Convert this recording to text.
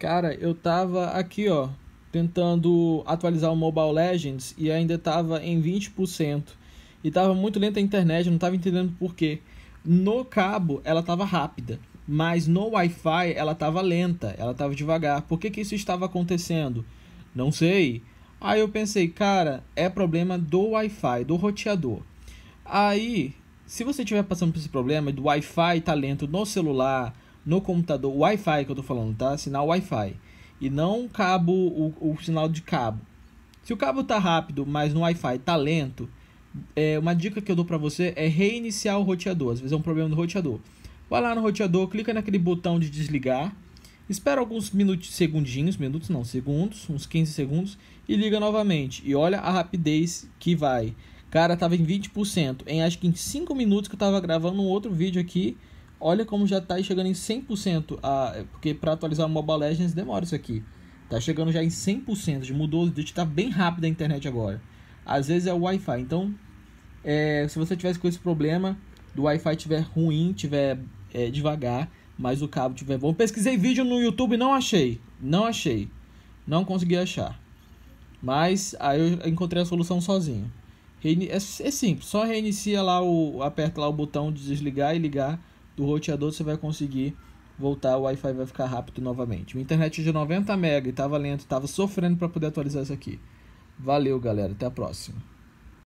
Cara, eu tava aqui, ó, tentando atualizar o Mobile Legends e ainda tava em 20%. E tava muito lenta a internet, eu não tava entendendo por quê. No cabo ela tava rápida, mas no Wi-Fi ela tava lenta, ela tava devagar. Por que que isso estava acontecendo? Não sei. Aí eu pensei, cara, é problema do Wi-Fi, do roteador. Aí, se você estiver passando por esse problema do Wi-Fi tá lento no celular, no computador, Wi-Fi que eu tô falando, tá? Sinal Wi-Fi. E não cabo, o, o, sinal de cabo. Se o cabo tá rápido, mas no Wi-Fi tá lento, é, uma dica que eu dou para você é reiniciar o roteador. Às vezes é um problema do roteador. Vai lá no roteador, clica naquele botão de desligar, espera alguns minutos, segundinhos, minutos não, segundos, uns 15 segundos, e liga novamente. E olha a rapidez que vai. Cara, tava em 20%. Em acho que em 5 minutos que eu tava gravando um outro vídeo aqui, Olha como já está chegando em 100%, a, é, porque para atualizar o Mobile Legends demora isso aqui. Tá chegando já em 100%, já mudou, está bem rápido a internet agora. Às vezes é o Wi-Fi, então é, se você tivesse com esse problema do Wi-Fi tiver ruim, tiver é, devagar, mas o cabo tiver bom. Pesquisei vídeo no YouTube, não achei, não achei, não consegui achar. Mas aí eu encontrei a solução sozinho. Reini é, é simples, só reinicia lá o, aperta lá o botão de desligar e ligar do roteador você vai conseguir voltar, o Wi-Fi vai ficar rápido novamente. O internet é de 90 MB estava lento, estava sofrendo para poder atualizar isso aqui. Valeu, galera. Até a próxima.